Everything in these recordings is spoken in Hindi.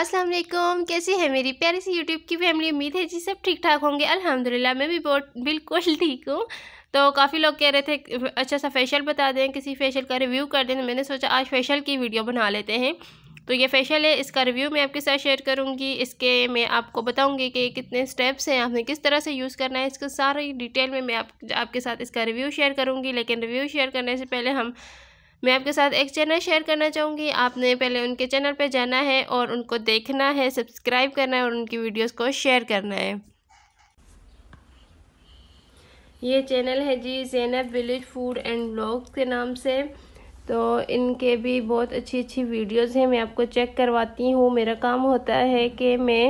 अस्सलाम वालेकुम कैसी है मेरी प्यारी सी यूट्यूब की फैमिली उम्मीद है जी सब ठीक ठाक होंगे अल्हम्दुलिल्लाह मैं भी बहुत बिल्कुल ठीक हूँ तो काफ़ी लोग कह रहे थे अच्छा सा फेशियल बता दें किसी फेशियल का रिव्यू कर दें तो मैंने सोचा आज फेशियल की वीडियो बना लेते हैं तो ये फेशियल है इसका रिव्यू मैं आपके साथ शेयर करूँगी इसके मैं आपको बताऊँगी कि कितने स्टेप्स हैं आपने किस तरह से यूज़ करना है इसका सारी डिटेल में मैं आप, आपके साथ इसका रिव्यू शेयर करूँगी लेकिन रिव्यू शेयर करने से पहले हम मैं आपके साथ एक चैनल शेयर करना चाहूँगी आपने पहले उनके चैनल पर जाना है और उनको देखना है सब्सक्राइब करना है और उनकी वीडियोज़ को शेयर करना है ये चैनल है जी Zainab village food and blogs के नाम से तो इनके भी बहुत अच्छी अच्छी वीडियोस हैं मैं आपको चेक करवाती हूँ मेरा काम होता है कि मैं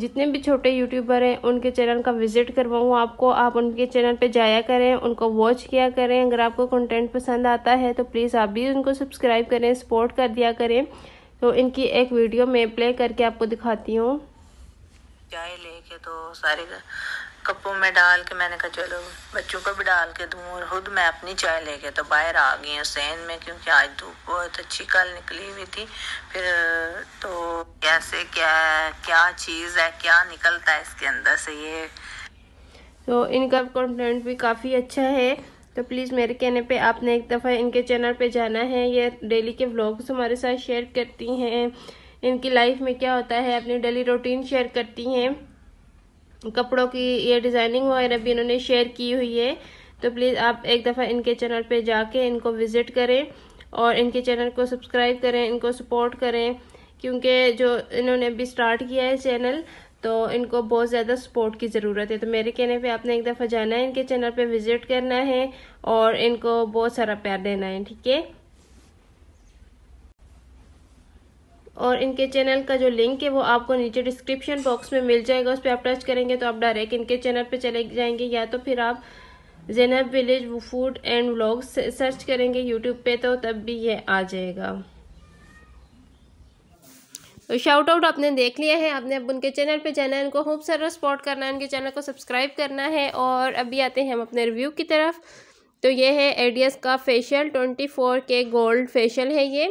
जितने भी छोटे यूट्यूबर हैं उनके चैनल का विज़िट करवाऊँ आपको आप उनके चैनल पे जाया करें उनको वॉच किया करें अगर आपको कंटेंट पसंद आता है तो प्लीज़ आप भी उनको सब्सक्राइब करें सपोर्ट कर दिया करें तो इनकी एक वीडियो मैं प्ले करके आपको दिखाती हूँ चाय लेके तो सारे कपों में डाल के मैंने कहा चलो बच्चों को भी डाल के दूँ और खुद मैं अपनी चाय लेके तो बाहर आ गई सहन में क्योंकि आज धूप बहुत अच्छी कल निकली हुई थी फिर तो कैसे क्या क्या चीज़ है क्या निकलता है इसके अंदर से ये तो इनका कंटेंट भी काफ़ी अच्छा है तो प्लीज़ मेरे कहने पे आपने एक दफ़ा इनके चैनल पे जाना है ये डेली के व्लॉग्स हमारे साथ शेयर करती हैं इनकी लाइफ में क्या होता है अपनी डेली रूटीन शेयर करती हैं कपड़ों की ये डिज़ाइनिंग वगैरह भी इन्होंने शेयर की हुई है तो प्लीज़ आप एक दफ़ा इनके चैनल पे जाके इनको विज़िट करें और इनके चैनल को सब्सक्राइब करें इनको सपोर्ट करें क्योंकि जो इन्होंने अभी स्टार्ट किया है चैनल तो इनको बहुत ज़्यादा सपोर्ट की ज़रूरत है तो मेरे कहने पे आपने एक दफ़ा जाना है इनके चैनल पे विज़िट करना है और इनको बहुत सारा प्यार देना है ठीक है और इनके चैनल का जो लिंक है वो आपको नीचे डिस्क्रिप्शन बॉक्स में मिल जाएगा उस पर आप टच करेंगे तो आप डायरेक्ट इनके चैनल पे चले जाएंगे या तो फिर आप Zainab village food and vlogs search करेंगे यूट्यूब पे तो तब भी ये आ जाएगा तो शाउट आउट आपने देख लिया है आपने अब उनके चैनल पे जाना है उनको खूब सारा सपोर्ट करना है उनके चैनल को सब्सक्राइब करना है और अभी आते हैं हम अपने रिव्यू की तरफ तो ये है एडियस का facial twenty four K gold facial है ये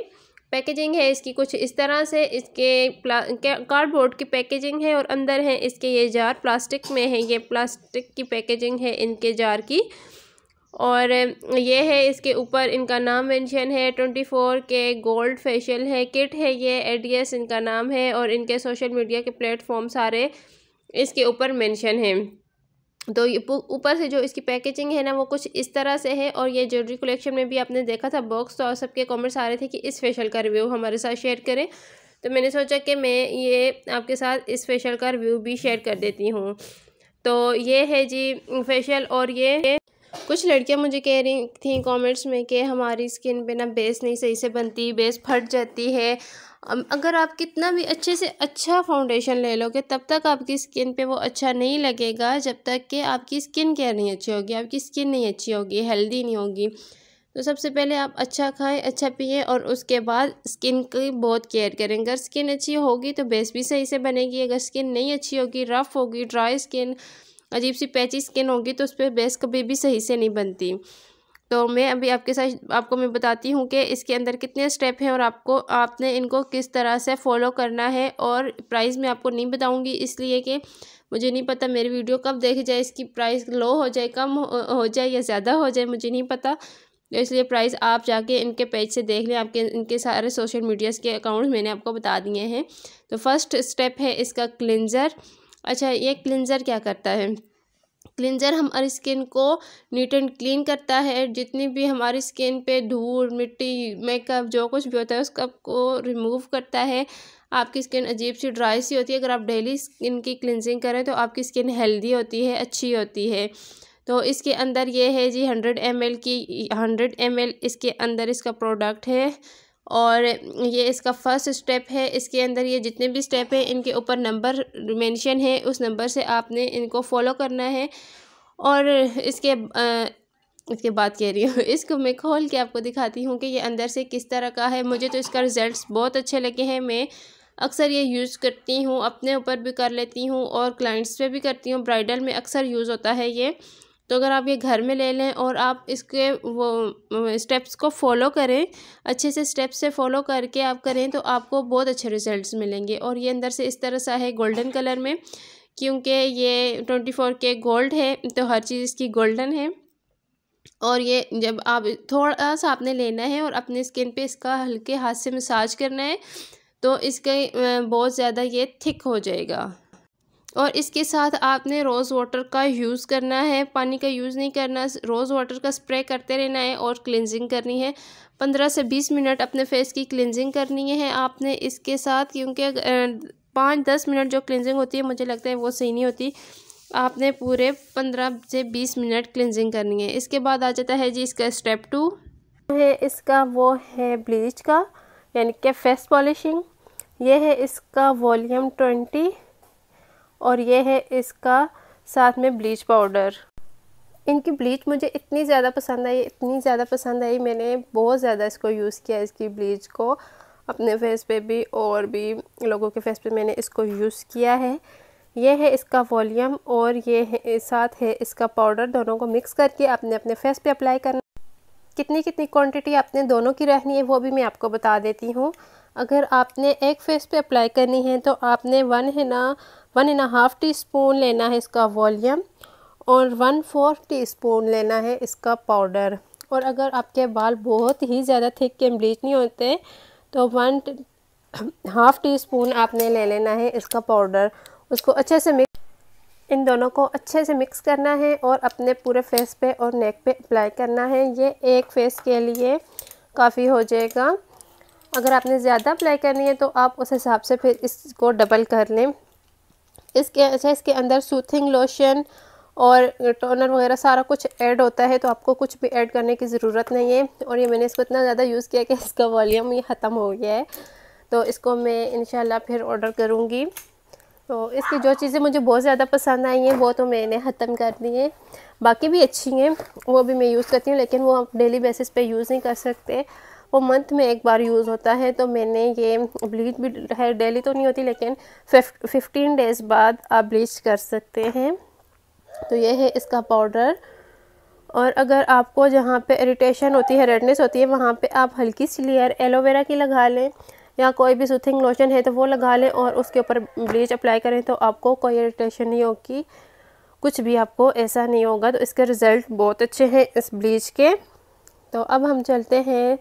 पैकेजिंग है इसकी कुछ इस तरह से इसके कार्डबोर्ड की पैकेजिंग है और अंदर है इसके ये जार प्लास्टिक में है ये प्लास्टिक की पैकेजिंग है इनके जार की और ये है इसके ऊपर इनका नाम मेंशन है twenty four K gold facial है किट है ये एडीएस इनका नाम है और इनके सोशल मीडिया के प्लेटफॉर्म सारे इसके ऊपर मेंशन हैं तो ये ऊपर से जो इसकी पैकेजिंग है ना वो कुछ इस तरह से है और ये ज्वेलरी कलेक्शन में भी आपने देखा था बॉक्स तो और सबके कमेंट्स आ रहे थे कि इस फेशियल का रिव्यू हमारे साथ शेयर करें तो मैंने सोचा कि मैं ये आपके साथ इस फेशियल का रिव्यू भी शेयर कर देती हूँ तो ये है जी फेशियल और ये कुछ लड़कियां मुझे कह रही थी कमेंट्स में कि हमारी स्किन पे ना बेस नहीं सही से बनती बेस फट जाती है अगर आप कितना भी अच्छे से अच्छा फाउंडेशन ले लोगे तब तक आपकी स्किन पे वो अच्छा नहीं लगेगा जब तक कि आपकी स्किन केयर नहीं अच्छी होगी आपकी स्किन नहीं अच्छी होगी हेल्दी नहीं होगी तो सबसे पहले आप अच्छा खाएं अच्छा पिए और उसके बाद स्किन की बहुत केयर करें अगर स्किन अच्छी होगी तो बेस भी सही से बनेगी अगर स्किन नहीं अच्छी होगी रफ़ होगी ड्राई स्किन अजीब सी पैची स्किन होगी तो उस पर बेस कभी भी सही से नहीं बनती तो मैं अभी आपके साथ आपको मैं बताती हूँ कि इसके अंदर कितने स्टेप हैं और आपको आपने इनको किस तरह से फॉलो करना है और प्राइस मैं आपको नहीं बताऊँगी इसलिए कि मुझे नहीं पता मेरी वीडियो कब देख जाए इसकी प्राइस लो हो जाए कम हो जाए या ज़्यादा हो जाए मुझे नहीं पता तो इसलिए प्राइस आप जाके इनके पेज से देख लें आपके इनके सारे सोशल मीडियाज़ के अकाउंट्स मैंने आपको बता दिए हैं तो फर्स्ट स्टेप है इसका क्लिनज़र अच्छा ये क्लिनज़र क्या करता है क्लिनज़र हमारी स्किन को नीट एंड क्लीन करता है जितनी भी हमारी स्किन पे धूल मिट्टी मेकअप जो कुछ भी होता है उसका को रिमूव करता है आपकी स्किन अजीब सी ड्राई सी होती है अगर आप डेली स्किन की क्लिनजिंग करें तो आपकी स्किन हेल्दी होती है अच्छी होती है तो इसके अंदर ये है जी हंड्रेड एम की हंड्रेड एम इसके अंदर इसका प्रोडक्ट है और ये इसका फर्स्ट स्टेप है इसके अंदर ये जितने भी स्टेप हैं इनके ऊपर नंबर मेंशन है उस नंबर से आपने इनको फॉलो करना है और इसके आ, इसके बाद कह रही हूँ इसको मैं खोल के आपको दिखाती हूँ कि ये अंदर से किस तरह का है मुझे तो इसका रिज़ल्ट बहुत अच्छे लगे हैं मैं अक्सर ये यूज़ करती हूँ अपने ऊपर भी कर लेती हूँ और क्लाइंट्स पे भी करती हूँ ब्राइडल में अक्सर यूज़ होता है ये तो अगर आप ये घर में ले लें और आप इसके वो स्टेप्स को फॉलो करें अच्छे से स्टेप्स से फॉलो करके आप करें तो आपको बहुत अच्छे रिजल्ट्स मिलेंगे और ये अंदर से इस तरह सा है गोल्डन कलर में क्योंकि ये ट्वेंटी फोर के गोल्ड है तो हर चीज़ इसकी गोल्डन है और ये जब आप थोड़ा सा आपने लेना है और अपने स्किन पे इसका हल्के हाथ से मसाज करना है तो इसके बहुत ज़्यादा ये थिक हो जाएगा और इसके साथ आपने रोज़ वाटर का यूज़ करना है पानी का यूज़ नहीं करना रोज़ वाटर का स्प्रे करते रहना है और क्लिनजिंग करनी है पंद्रह से बीस मिनट अपने फेस की क्लिनजिंग करनी है आपने इसके साथ क्योंकि पाँच दस मिनट जो क्लिनजिंग होती है मुझे लगता है वो सही नहीं होती आपने पूरे पंद्रह से बीस मिनट क्लिनजिंग करनी है इसके बाद आ जाता है जी इसका स्टेप टू है इसका वो है ब्लीच का यानी कि फेस पॉलिशिंग ये है इसका वॉल्यूम ट्वेंटी और ये है इसका साथ में ब्लीच पाउडर इनकी ब्लीच मुझे इतनी ज़्यादा पसंद आई इतनी ज़्यादा पसंद आई मैंने बहुत ज़्यादा इसको यूज़ किया इसकी ब्लीच को अपने फेस पे भी और भी लोगों के फेस पे मैंने इसको यूज़ किया है ये है इसका वॉल्यूम और ये है साथ है इसका पाउडर दोनों को मिक्स करके आपने अपने फेस पे अप्लाई करना कितनी कितनी क्वांटिटी आपने दोनों की रहनी है वो भी मैं आपको बता देती हूँ अगर आपने एक फेस पे अप्लाई करनी है तो आपने वन है ना one and half teaspoon लेना है इसका वॉल्यूम और वन फोर्थ टी स्पून लेना है इसका पाउडर और अगर आपके बाल बहुत ही ज़्यादा थिक के ब्लीच नहीं होते तो वन हाफ़ टी स्पून आपने ले लेना है इसका पाउडर उसको अच्छे से मिक्स इन दोनों को अच्छे से मिक्स करना है और अपने पूरे फेस पे और नेक पे अप्लाई करना है ये एक फेस के लिए काफ़ी हो जाएगा अगर आपने ज़्यादा अप्लाई करनी है तो आप उस हिसाब से फिर इसको डबल कर लें इसके अच्छा इसके अंदर सूथिंग लोशन और टोनर वगैरह सारा कुछ ऐड होता है तो आपको कुछ भी ऐड करने की ज़रूरत नहीं है और ये मैंने इसको इतना ज़्यादा यूज़ किया कि इसका वॉल्यूम ये ख़त्म हो गया है तो इसको मैं इन फिर ऑर्डर करूँगी तो इसकी जो चीज़ें मुझे बहुत ज़्यादा पसंद आई हैं वो तो मैंने ख़त्म कर दी हैं बाकी भी अच्छी हैं वो भी मैं यूज़ करती हूँ लेकिन वो आप डेली बेसिस पे यूज़ नहीं कर सकते वो मंथ में एक बार यूज़ होता है तो मैंने ये ब्लीच भी है डेली तो नहीं होती लेकिन फिफ्टीन डेज़ बाद आप ब्लीच कर सकते हैं तो ये है इसका पाउडर और अगर आपको जहाँ पे इरिटेशन होती है रेडनेस होती है वहाँ पे आप हल्की सी लेयर एलोवेरा की लगा लें या कोई भी सूथिंग लोशन है तो वो लगा लें और उसके ऊपर ब्लीच अप्लाई करें तो आपको कोई इरिटेशन नहीं होगी कुछ भी आपको ऐसा नहीं होगा तो इसके रिज़ल्ट बहुत अच्छे हैं इस ब्लीच के तो अब हम चलते हैं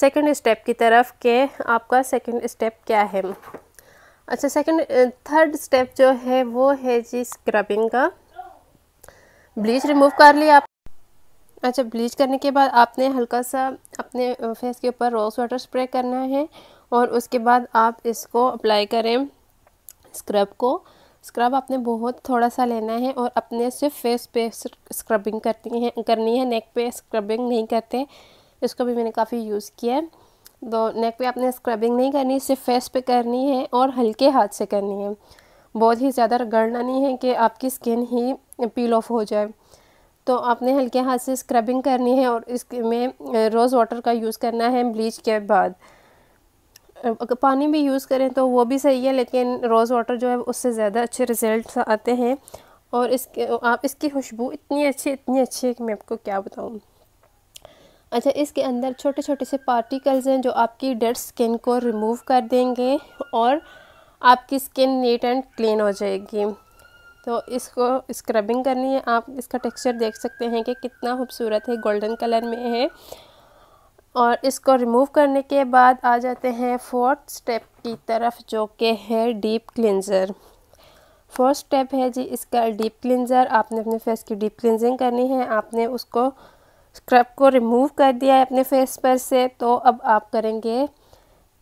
सेकंड स्टेप की तरफ के आपका सेकंड स्टेप क्या है अच्छा सेकंड थर्ड स्टेप जो है वो है जी स्क्रबिंग का ब्लीच रिमूव कर लिया आप अच्छा ब्लीच करने के बाद आपने हल्का सा अपने फेस के ऊपर रोज़ वाटर स्प्रे करना है और उसके बाद आप इसको अप्लाई करें स्क्रब को स्क्रब आपने बहुत थोड़ा सा लेना है और अपने सिर्फ फेस पे स्क्रबिंग करती हैं करनी है नेक पे स्क्रबिंग नहीं करते इसको भी मैंने काफ़ी यूज़ किया है तो नेक पे आपने स्क्रबिंग नहीं करनी सिर्फ फेस पे करनी है और हल्के हाथ से करनी है बहुत ही ज़्यादा रगड़ना नहीं है कि आपकी स्किन ही पील ऑफ हो जाए तो आपने हल्के हाथ से स्क्रबिंग करनी है और इसमें रोज़ वाटर का यूज़ करना है ब्लीच के बाद अगर पानी भी यूज़ करें तो वो भी सही है लेकिन रोज़ वाटर जो है उससे ज़्यादा अच्छे रिज़ल्ट आते हैं और इसके आप इसकी खुशबू इतनी अच्छी इतनी अच्छी है कि मैं आपको क्या बताऊँ अच्छा इसके अंदर छोटे छोटे से पार्टिकल्स हैं जो आपकी डेड स्किन को रिमूव कर देंगे और आपकी स्किन नीट एंड क्लीन हो जाएगी तो इसको स्क्रबिंग करनी है आप इसका टेक्सचर देख सकते हैं कि कितना खूबसूरत है गोल्डन कलर में है और इसको रिमूव करने के बाद आ जाते हैं फोर्थ स्टेप की तरफ जो कि है डीप क्लिनज़र फोर्थ स्टेप है जी इसका डीप क्लिनज़र आपने अपने फेस की डीप क्लिनजिंग करनी है आपने उसको स्क्रब को रिमूव कर दिया है अपने फेस पर से तो अब आप करेंगे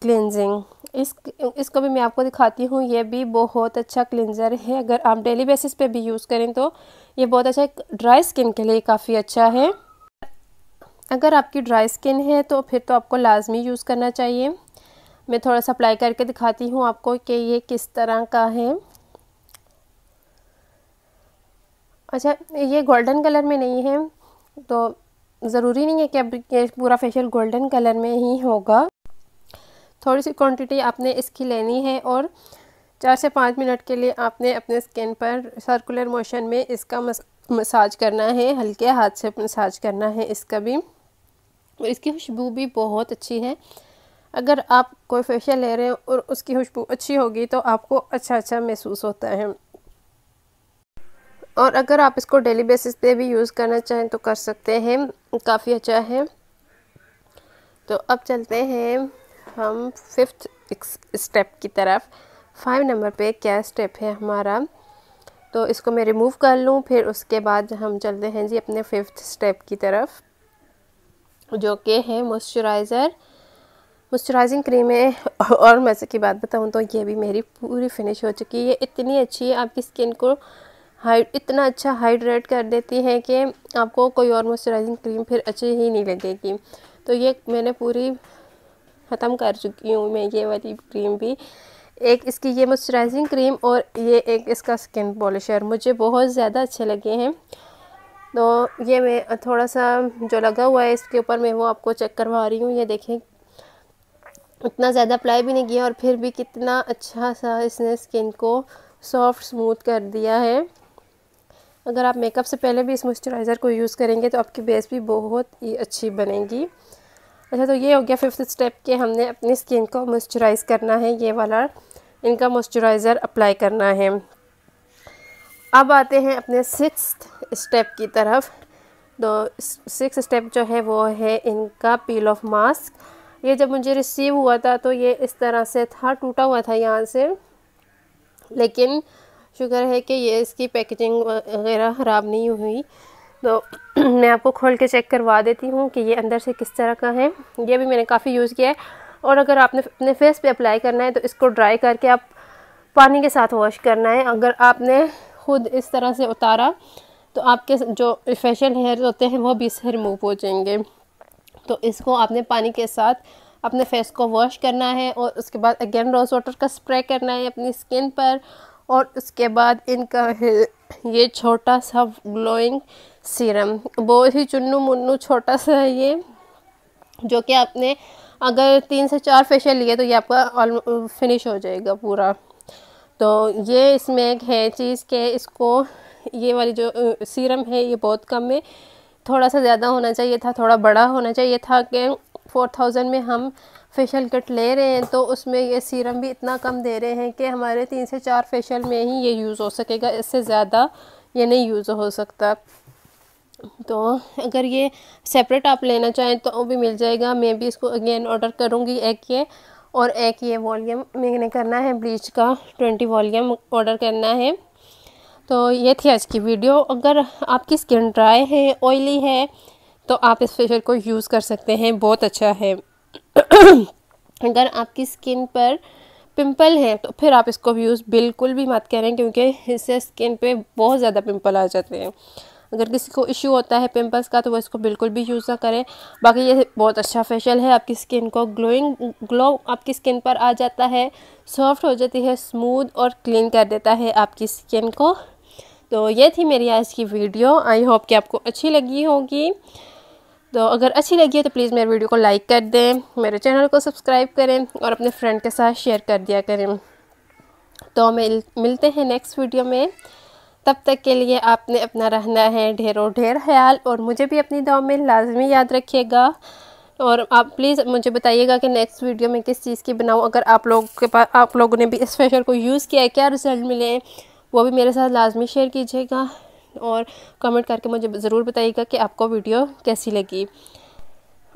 क्लिनजिंग इस इसको भी मैं आपको दिखाती हूँ ये भी बहुत अच्छा क्लिनज़र है अगर आप डेली बेसिस पे भी यूज़ करें तो ये बहुत अच्छा ड्राई स्किन के लिए काफ़ी अच्छा है अगर आपकी ड्राई स्किन है तो फिर तो आपको लाजमी यूज़ करना चाहिए मैं थोड़ा सा अप्लाई करके दिखाती हूँ आपको कि ये किस तरह का है अच्छा ये गोल्डन कलर में नहीं है तो ज़रूरी नहीं है कि अब पूरा फेशियल गोल्डन कलर में ही होगा थोड़ी सी क्वांटिटी आपने इसकी लेनी है और चार से पाँच मिनट के लिए आपने अपने स्किन पर सर्कुलर मोशन में इसका मसाज करना है हल्के हाथ से मसाज करना है इसका भी और इसकी खुशबू भी बहुत अच्छी है अगर आप कोई फेशियल ले रहे हैं और उसकी खुशबू अच्छी होगी तो आपको अच्छा अच्छा महसूस होता है और अगर आप इसको डेली बेसिस पे भी यूज़ करना चाहें तो कर सकते हैं काफ़ी अच्छा है तो अब चलते हैं हम फिफ्थ स्टेप की तरफ फाइव नंबर पे क्या स्टेप है हमारा तो इसको मैं रिमूव कर लूँ फिर उसके बाद हम चलते हैं जी अपने फिफ्थ स्टेप की तरफ जो कि है मॉइस्चराइज़र मॉइस्चराइजिंग क्रीमें और मैं की बात बताऊँ तो ये भी मेरी पूरी फिनिश हो चुकी है इतनी अच्छी है आपकी स्किन को हाइड इतना अच्छा हाइड्रेट कर देती है कि आपको कोई और मॉइस्चराइजिंग क्रीम फिर अच्छी ही नहीं लगेगी तो ये मैंने पूरी ख़त्म कर चुकी हूँ मैं ये वाली क्रीम भी एक इसकी ये मॉइस्चराइजिंग क्रीम और ये एक इसका स्किन पॉलिशर मुझे बहुत ज़्यादा अच्छे लगे हैं तो ये मैं थोड़ा सा जो लगा हुआ है इसके ऊपर मैं वो आपको चेक करवा रही हूँ ये देखें इतना ज़्यादा अप्लाई भी नहीं किया और फिर भी कितना अच्छा सा इसने स्किन को सॉफ्ट स्मूथ कर दिया है अगर आप मेकअप से पहले भी इस मॉइस्चराइज़र को यूज़ करेंगे तो आपकी बेस भी बहुत ही अच्छी बनेगी अच्छा तो ये हो गया फिफ्थ स्टेप के हमने अपनी स्किन को मॉइस्चराइज़ करना है ये वाला इनका मॉइस्चराइज़र अप्लाई करना है अब आते हैं अपने सिक्स स्टेप की तरफ तो सिक्स स्टेप जो है वो है इनका पील ऑफ मास्क ये जब मुझे रिसीव हुआ था तो ये इस तरह से था टूटा हुआ था यहाँ से लेकिन शुक्र है कि ये इसकी पैकेजिंग वगैरह ख़राब नहीं हुई तो मैं आपको खोल के चेक करवा देती हूँ कि ये अंदर से किस तरह का है ये भी मैंने काफ़ी यूज़ किया है और अगर आपने अपने फेस पे अप्लाई करना है तो इसको ड्राई करके आप पानी के साथ वॉश करना है अगर आपने ख़ुद इस तरह से उतारा तो आपके जो फेशियल हेयर होते हैं वो भी इससे रिमूव हो जाएंगे तो इसको आपने पानी के साथ अपने फेस को वॉश करना है और उसके बाद अगेन रोज़ वाटर का स्प्रे करना है अपनी स्किन पर और उसके बाद इनका ये छोटा सा ग्लोइंग सीरम बहुत ही चुन्नू मुन्नू छोटा सा है ये जो कि आपने अगर तीन से चार फेशियल लिए तो ये आपका फिनिश हो जाएगा पूरा तो ये इसमें एक है चीज़ के इसको ये वाली जो सीरम है ये बहुत कम है थोड़ा सा ज़्यादा होना चाहिए था थोड़ा बड़ा होना चाहिए था कि फोर थाउजेंड में हम फेशियल कट ले रहे हैं तो उसमें ये सीरम भी इतना कम दे रहे हैं कि हमारे तीन से चार फेशियल में ही ये यूज़ हो सकेगा इससे ज़्यादा ये नहीं यूज़ हो सकता तो अगर ये सेपरेट आप लेना चाहें तो वो भी मिल जाएगा मैं भी इसको अगेन ऑर्डर करूँगी एक ये और एक ये वॉल्यूम मैंने करना है ब्लीच का ट्वेंटी वॉल्यूम ऑर्डर करना है तो ये थी आज की वीडियो अगर आपकी स्किन ड्राई है ऑयली है तो आप इस फेशियल को यूज़ कर सकते हैं बहुत अच्छा है अगर आपकी स्किन पर पिंपल हैं तो फिर आप इसको यूज़ बिल्कुल भी मत करें क्योंकि इससे स्किन पे बहुत ज़्यादा पिंपल आ जाते हैं अगर किसी को इशू होता है पिंपल्स का तो वो इसको बिल्कुल भी यूज़ ना करें बाकी ये बहुत अच्छा फेशियल है आपकी स्किन को ग्लोइंग ग्लो आपकी स्किन पर आ जाता है सॉफ्ट हो जाती है स्मूथ और क्लीन कर देता है आपकी स्किन को तो ये थी मेरी आज की वीडियो आई होप कि आपको अच्छी लगी होगी तो अगर अच्छी लगी है तो प्लीज़ मेरे वीडियो को लाइक कर दें मेरे चैनल को सब्सक्राइब करें और अपने फ्रेंड के साथ शेयर कर दिया करें तो मिल मिलते हैं नेक्स्ट वीडियो में तब तक के लिए आपने अपना रहना है ढेरों ढेर ख्याल और मुझे भी अपनी दुआ में लाजमी याद रखिएगा और आप प्लीज़ मुझे बताइएगा कि नेक्स्ट वीडियो में किस चीज़ की बनाऊँ अगर आप लोगों के पास आप लोगों ने भी इस फेशियल को यूज़ किया है क्या रिज़ल्ट मिले वो भी मेरे साथ लाजमी शेयर कीजिएगा और कमेंट करके मुझे ज़रूर बताइएगा कि आपको वीडियो कैसी लगी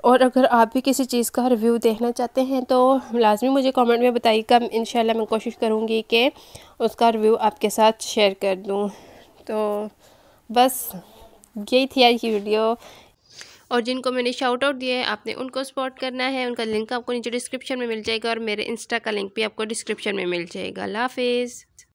और अगर आप भी किसी चीज़ का रिव्यू देखना चाहते हैं तो लाजमी मुझे कमेंट में बताइएगा इन मैं कोशिश करूँगी कि उसका रिव्यू आपके साथ शेयर कर दूँ तो बस यही थी आज की वीडियो और जिनको मैंने शाउट आउट दिया है आपने उनको सपोर्ट करना है उनका लिंक आपको नीचे डिस्क्रिप्शन में मिल जाएगा और मेरे इंस्टा का लिंक भी आपको डिस्क्रिप्शन में मिल जाएगा हाफिज़